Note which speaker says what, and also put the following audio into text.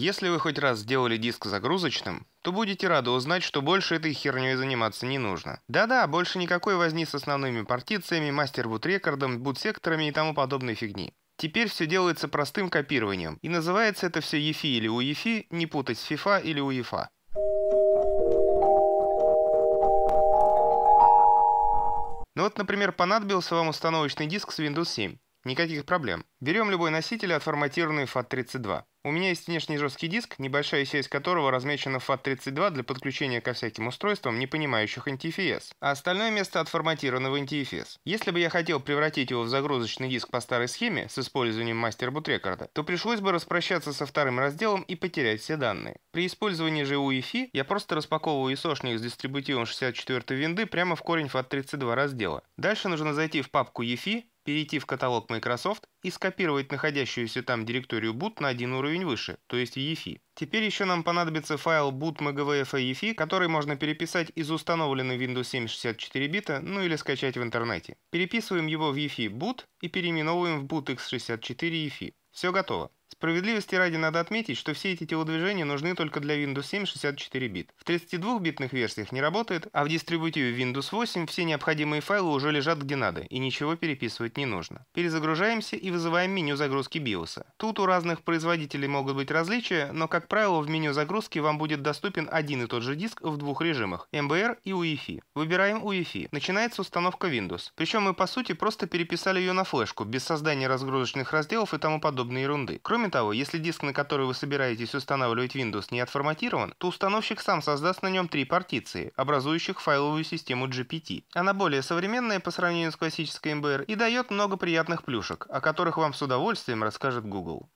Speaker 1: Если вы хоть раз сделали диск загрузочным, то будете рады узнать, что больше этой херней заниматься не нужно. Да-да, больше никакой возни с основными партициями, мастер-бут-рекордом, бут-секторами и тому подобной фигни. Теперь все делается простым копированием, и называется это все EFI или UEFI, не путать с FIFA или UEFA. А. Ну вот, например, понадобился вам установочный диск с Windows 7. Никаких проблем. Берем любой носитель, отформатированный FAT32. У меня есть внешний жесткий диск, небольшая сеть которого размечена FAT32 для подключения ко всяким устройствам, не понимающих NTFS, а остальное место отформатировано в NTFS. Если бы я хотел превратить его в загрузочный диск по старой схеме с использованием мастер-бутрекорда, то пришлось бы распрощаться со вторым разделом и потерять все данные. При использовании же UEFI я просто распаковываю ISOшник с дистрибутивом 64 винды прямо в корень FAT32 раздела. Дальше нужно зайти в папку EFI перейти в каталог Microsoft и скопировать находящуюся там директорию boot на один уровень выше, то есть в EFI. Теперь еще нам понадобится файл boot.mgvf.EFI, который можно переписать из установленной Windows 7 64 бита, ну или скачать в интернете. Переписываем его в EFI boot и переименовываем в bootx64 EFI. Все готово. Справедливости ради надо отметить, что все эти телодвижения нужны только для Windows 7 64 бит. В 32-битных версиях не работает, а в дистрибутиве Windows 8 все необходимые файлы уже лежат где надо, и ничего переписывать не нужно. Перезагружаемся и вызываем меню загрузки BIOS. Тут у разных производителей могут быть различия, но, как правило, в меню загрузки вам будет доступен один и тот же диск в двух режимах – MBR и UEFI. Выбираем UEFI. Начинается установка Windows. Причем мы, по сути, просто переписали ее на флешку, без создания разгрузочных разделов и тому подобной ерунды. Кроме Кроме того, если диск, на который вы собираетесь устанавливать Windows, не отформатирован, то установщик сам создаст на нем три партиции, образующих файловую систему GPT. Она более современная по сравнению с классической MBR и дает много приятных плюшек, о которых вам с удовольствием расскажет Google.